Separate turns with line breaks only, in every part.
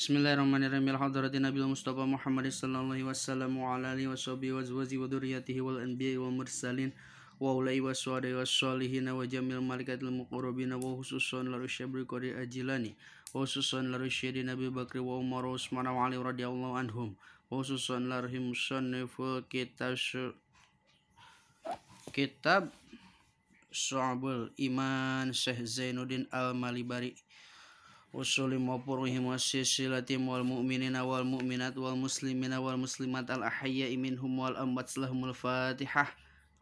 بسم الله الرحمن الرحيم الحضرة النبي المصطفى محمد صلى الله وسلم وعلى آله وصحبه وزوجه وذريته والأنبياء والمرسلين وأولئي والسعداء والصالحين وجميع الملكات المقربين وخصوصا لرشيد بن أجلاني وخصوصا لرشيد نبي بكر وعمر وعثمان وعلي رضي الله عنهم وخصوصا لرحم صنف كتاب كتاب صعب الإيمان شيخ زين الدين المالي بريء وصول وبرهم والسلسلة والمؤمنين والمؤمنات والمسلمين والمسلمات الأحياء منهم والأموات لهم الفاتحة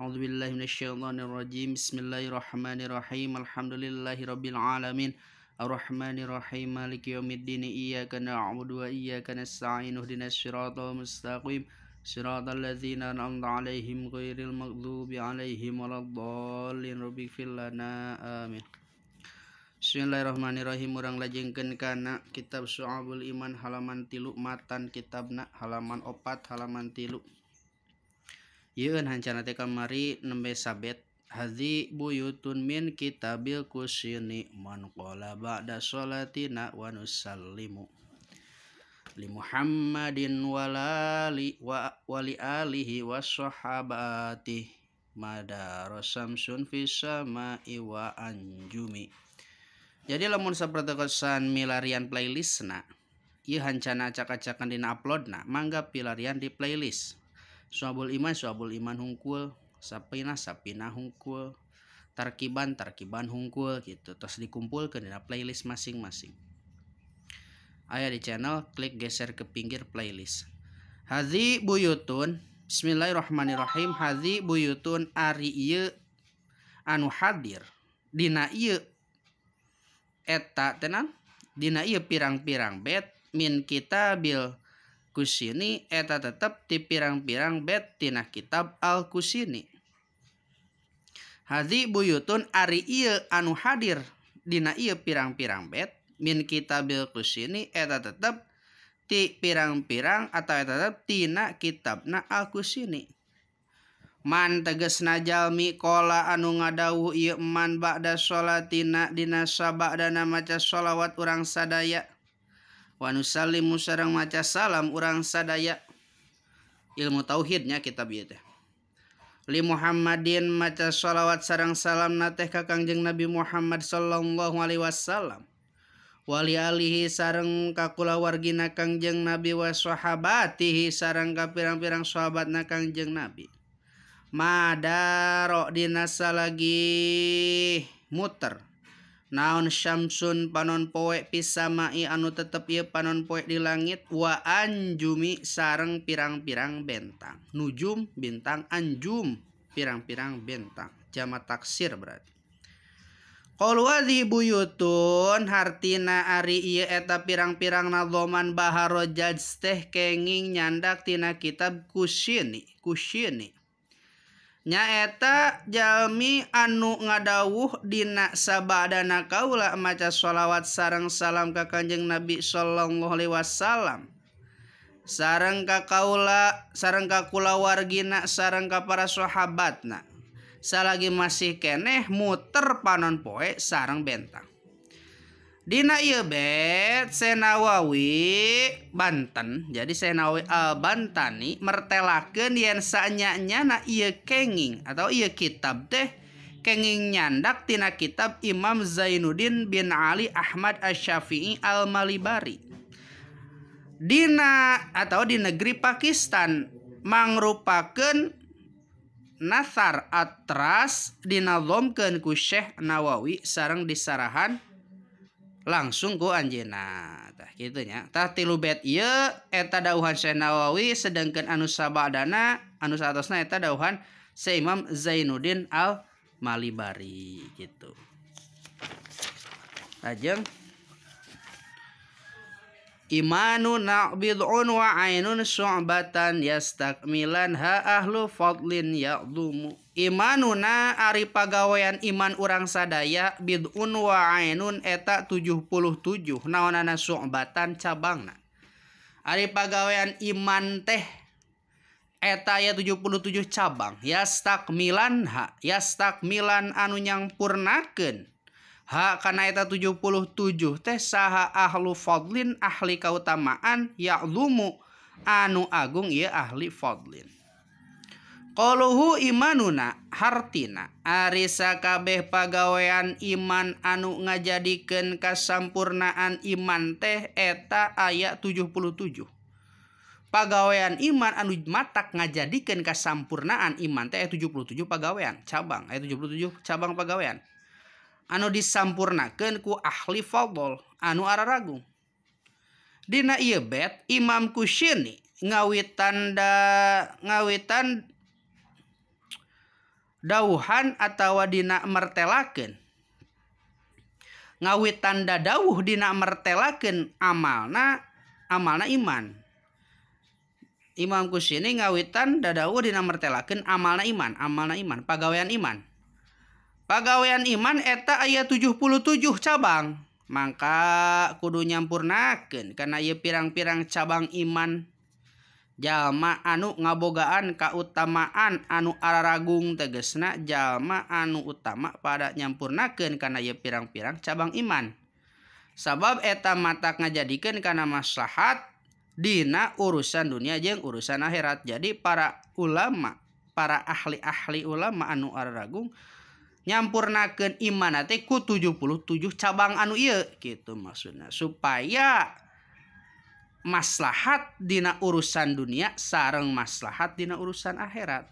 أعوذ بالله من الشيطان الرجيم بسم الله الرحمن الرحيم الحمد لله رب العالمين الرحمن الرحيم مالك يوم الدين إياك نعبد وإياك نستعين اهدنا الصراط المستقيم صراط الذين أنعمت عليهم غير المغضوب عليهم ولا الضالين ربي اغفر لنا آمين Bismillahirrahmanirrahim Orang lajengkeun kana kitab Su'abul Iman halaman tilu matan kitab nak halaman opat halaman tilu Yun hancana teka mari nembe sabet Hazi buyutun min kitabil kusini man qala ba'da sholatina wa nusallimu li Muhammadin walali wa wali alihi washahabati madarosam sun fis anjumi jadi lamun seperti kesan milarian playlist nah iya hancana acak-acakan dina upload nah mangga pilarian di playlist suabul iman suabul iman hungkul sapina sapina hungkul tarkiban tarkiban hungkul gitu terus dikumpul ke dina playlist masing-masing ayah di channel klik geser ke pinggir playlist Hazi buyutun Bismillahirrahmanirrahim Hazi buyutun ari iya anu hadir dina iya eta tenan dina iya pirang-pirang bed min kita bil kusini eta tetap di pirang-pirang bed tina kitab al kusini Hadi buyutun ari iya anu hadir dina iya pirang-pirang bed min kita bil kusini eta tetap di pirang-pirang atau eta tetap tina na al kusini man teges najal mi anu ngawuman sala didana maca shalawat orang sadaya Wa salimu sarang maca salam urang sadak ilmu tauhidnya kita bida Li Muhammadin maca shalawat sarang salam na teh kakangjeng Nabi Muhammad Shallallah waaihi Wasallam wali Alihi sareng Kakula wargi Kangjeng nabi waswahabatihi sarangga pirang-pirang sahabatbat naangngjeng nabi madaro dinasa lagi muter naon Syamsun panon poek pisamai anu tetep iya panon poek di langit wa anjumi sarang pirang-pirang bentang nujum bintang anjum pirang-pirang bentang jama taksir berarti kalau wadi buyutun hartina ari iya eta pirang-pirang nadoman baharo jaj kenging nyandak tina kitab kusyini kusyini punya Nya eta jami anu nga dawuhdinanak sababaada nakaula maca shalawat sarang salam ka kanjeng Nabi Shalloh Wasallam sarang ka kaula sare ka kulawargina sarang ka para sahabathabbat na Salagi masih keeh muter panon poe sarang benttang. Dina iya bet Senawawi Banten. Jadi Senawi uh, Bantani mertelakan yang sanyanya na iya kenging atau iya kitab teh kenging nyandak tina kitab Imam Zainuddin bin Ali Ahmad Asyafi'i Al-Malibari. Dina atau di negeri Pakistan mangrupakeun nasar atras Dinalomkan ku Syekh Nawawi sarang disarahan langsung ku Anjena tah nya. tah tilu bed iya eta dauhan Syekh Nawawi sedangkan anu sabadana anu satosna eta dauhan Syekh Imam Zainuddin Al Malibari gitu lajeng Imanu na'bid'un wa ainun su'batan yastakmilan ha ahlu fadlin ya'dumu Imanuna Aririf pagawayan iman urangsaaya bidun waun eteta 77 naana sumbatan cabanga Ari pagawaian iman teh etaya 77 cabang ya stag Milan hak yatak Milan anunyampunaken hak karena eteta 77 teh saha ahlu fogglin ahli kauutamaan ya lumu anu Agung ya ahli fogglin wohu Imanuna Hartina Aresa kabeh pagaweian iman anu ngajadiken kasampurnaan iman teh eta ayat 77 pagawaian iman anu mata ngajakan kasampurnaan iman teh 77 pegaweian cabang ayat 77 cabang pagaweian anu disampurnakenku ahli vobol anu ara ragung Dinabet Imam kuni ngawet tanda ngawe tanda dahwuhan ataudina melaken ngawi tanda dahuhdina mertelaken amamalna amana iman imamku sini ngawi tanda dahuh dina mertelaken amala iman amana iman pegawaian iman pagawaian iman eta ayat 77 cabang maka kudu nyampurnaken karena ye pirang-pirang cabang iman dan jamaah anu ngabogaan keutamaan anu araragung tegesna jama anu utama pada nyampurnaken karenaia pirang-pirarang cabang iman sabab eta mataaknya jadikan karena masat Dina urusan dunia je urusan a het jadi para ulama para ahli-ahli ulama anuar ragung nyampurnaken imanku 77 cabang anu yuk gitu maksudnya supaya kita maslahat dina urusan dunia sarang maslahat dina urusan akhirat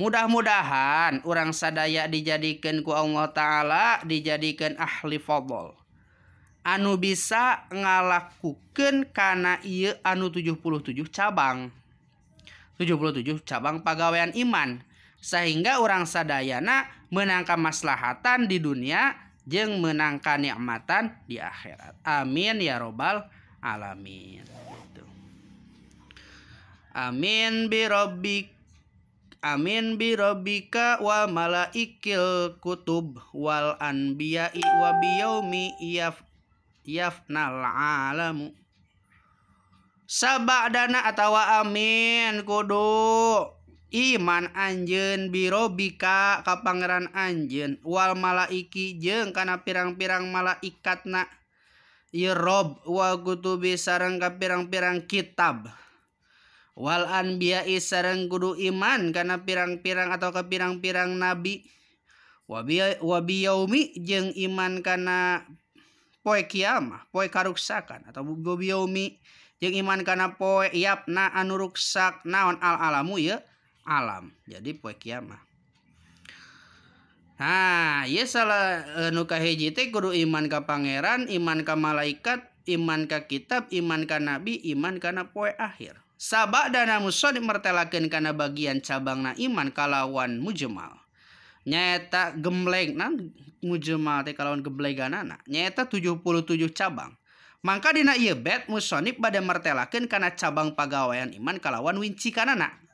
mudah-mudahan orang sadaya dijadikan ku Allah ta'ala dijadikan ahli fadol anu bisa ngalakukan karena iya anu 77 cabang 77 cabang pegawaian iman sehingga orang sadayana menangkap maslahatan di dunia jeng menangkan nikmatan di akhirat amin ya robbal alamin gitu. amin bi rabbik amin bi rabbika wa malaikil kutub wal anbiya'i wa bi yaumi yaf yafnal alamu sabadana atawa amin kudu iman Anjen birobika Ka Pangeran Anjen Wal malaiki jeng karena pirang-pirang malaikat nak irob ya wa kutubi sarang ka pirang kitab wal anbiya'i sarang kudu iman karena pirang-pirang atau ke pirang-pirang wabi wabiyaumi jeng iman karena poe kiamah poe karuksakan atau wabiyaumi jeng iman karena poe iap na anuruksak naon al alamu ya alam jadi poe kiamah wo yes salahuka e, hijjitik guru iman ka Pangeran imankah malaikat imankah kitab imankah nabi iman karena pue akhir sabak dana mushoib mertelakin karena bagian cabang na iman kalawan mujemal nyata gemleng na mujemal Te kawan kebel gan anak nyaeta 77 cabang maka dina yebet musonib pada melakin karena cabang pagawaian iman kalawan winci kan anak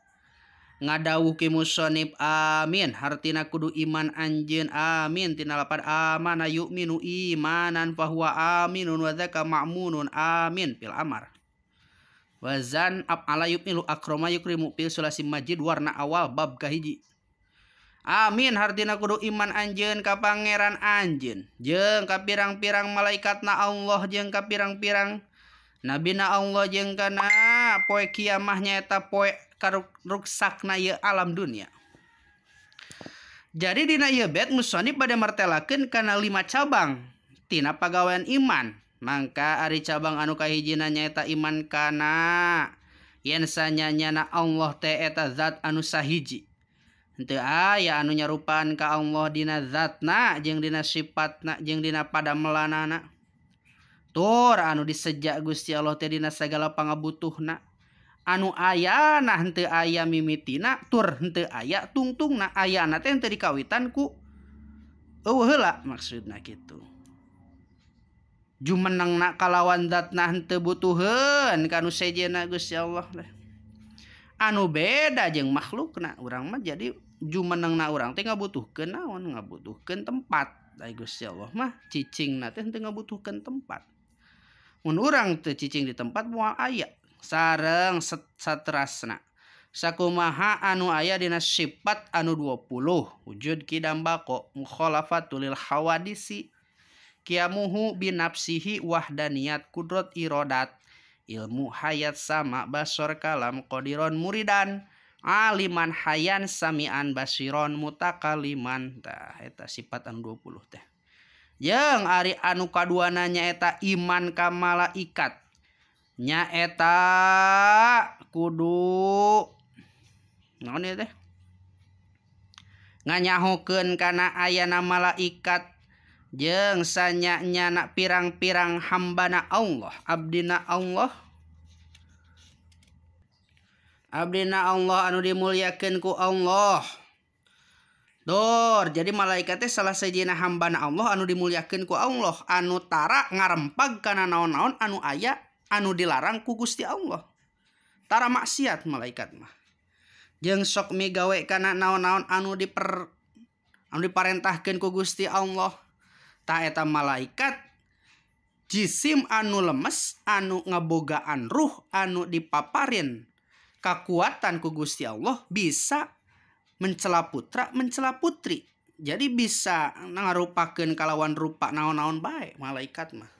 ngadawuki musonib amin hartina kudu iman anjin amin tina lapan amana yu'minu imanan fahuwa aminun wa dzaka ma'munun amin fil amar wazan ab ala yukmilu akroma yukrimu fil sulasi majid warna awal bab kahiji Amin hartina kudu iman anjen ka pangeran anjen jeng ka pirang-pirang malaikat na Allah jeng ka pirang-pirang nabi na Allah jeng kana poe kiamah nyata poe ruksakna alam dunia jadi Dibet mushoib pada martlakin karenalima cabang Tina pegawaian iman maka Ari cabang anu kahhijinnyaeta imankana ysanyanya na Allah teeta zat anu sahiji nanti ah, anunya rupan ke Allahdina zatna jengdina sifat nangdina pada melan anak to anu disejak Gusti Allah Tedina segala panga butuh na anu aya nante ayam mimiti naturnte aya tungtung aya kawitanku maksud ju menang na kalawan zatnte but anu beda jeng makhluk na orang jadi jumenang na orang tinggal butuh kena butuh ke tempat Allah mah ccing butuh tempat orangcing di tempat mu aya sareng satrasna sakumaha anu aya dina sifat anu 20 wujud kidam bako mukhalafatul hawadisi kiamuhu binafsihi wahdaniyat kudrot irodat ilmu hayat sama basor kalam kodiron muridan aliman hayan samian basiron mutakaliman tah eta sifat anu 20 teh yang ari anu kaduananya eta iman kamala ikat etak kudu deh nganyahuken karena ayana malaikat jengs anyanyanak pirang-pirang hambana Allah Abdina Allah Abdina Allah anu dimulikinku Allahdor jadi malaikatnya salah sayjinah hambana Allah anu dimulikin ku Allah anutara ngarempag karena noon-naon anu ayat dilarang ku Gusti Allahtara maksiat malaikat mah jengshok megawe karena naon-naon anu diper diparentahkan ku Gusti Allah taeta malaikat jisim anu lemes anu ngebogaan ruh anu dipaparin kekuatan ku Gusti Allah bisa mencela putra mencela putri jadi bisa ngarupaken kalawan rupa naon-naon baik malaikat mah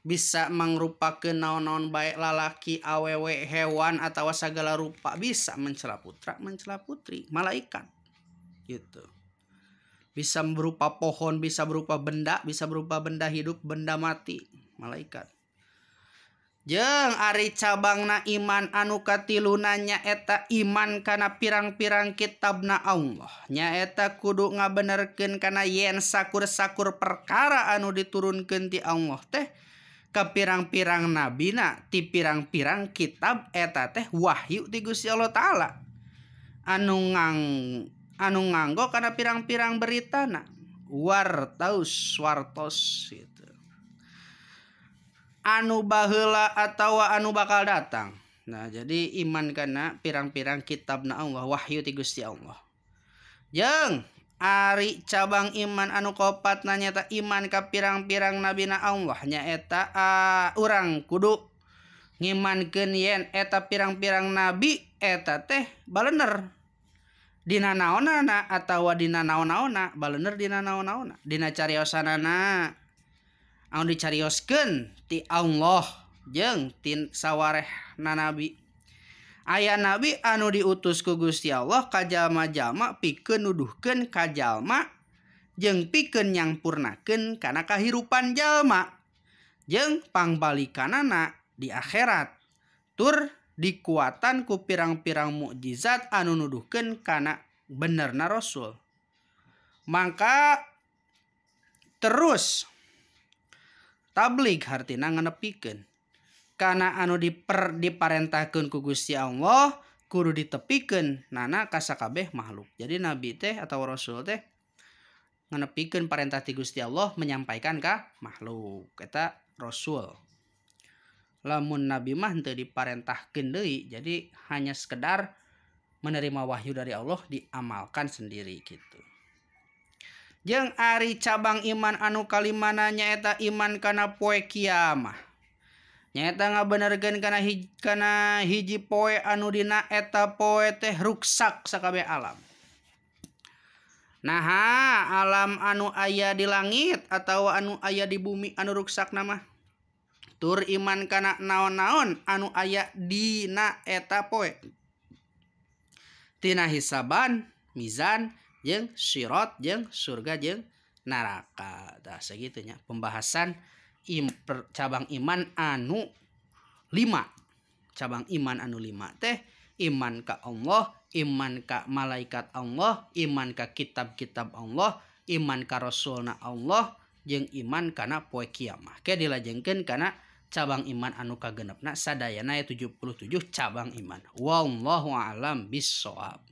bisa mengrupa ke naon-naon baik lalaki awewe hewan atau segala rupa bisa mencela putra mencela putri malaikat gitu bisa berupa pohon bisa berupa benda bisa berupa benda hidup benda mati malaikat jeng Ari cabangna iman anu lunanya eta iman karena pirang-pirang kitabna Allah eta kudu ngabenerken karena yen sakur-sakur perkara anu diturunkan di Allah teh ke pirang-pirang nabi na ti pirang-pirang kitab eta teh wahyu ti Gusti Allah taala anu ngang anu nganggo karena pirang-pirang berita na wartaus wartos gitu anu bahela atau anu bakal datang nah jadi iman karena pirang-pirang kitab na Allah wahyu ti Gusti Allah jeng Ari cabang iman anu kopat nanyata iman ka pirang-pirarang nabi na Allahnya eta orang kudu ngimanken yen eta pirang-pirarang nabi eta teh balenerdina naana atdina na-na na balenerdina naon-na dina cari nana aiosken ti Allah jeng tin sawawaeh na nabi ayah nabi anu diutus ku Gu Si Allah kajma-jamak piken uduhken kajjallma jeng piken yang purnaken karena kahirpan jalma jeng pangbalikan anak di akhirat tur di ku ku pirang-pirang mukjizat anu nuduhkenkana bener na rasul maka terus tablig hartin na ngana piken karena anu diper diparentahkan ku Gusti Allah kudu ditepikan nana kasakabeh makhluk jadi nabi teh atau rasul teh ngenepikan perintah ti Gusti Allah menyampaikan kah makhluk kata rasul lamun nabi mah henteu diparentahkeun deui jadi hanya sekedar menerima wahyu dari Allah diamalkan sendiri gitu jeung ari cabang iman anu kalimananya eta iman karena poe kiamah angga benergen karena hiji poe anudina eta poe tehruksaksaka alam nah alam anu ayah di langit atau anu ayah di bumi anu ruksak nama tur iman karena naon-naon anu ayadinaeta poe Ti hisaban Mizan je siot jeng surga jengnarakadah segitunya pembahasan yang im, per, cabang iman anu 5 cabang iman anu 5 teh iman ka Allah iman ka malaikat Allah iman ka kitab-kitab Allah iman ka rasulna Allah yang iman karena poe kiamah ke dilajengkan karena cabang iman anu kagenepna sadayana 77 cabang iman wallahu alam bisawab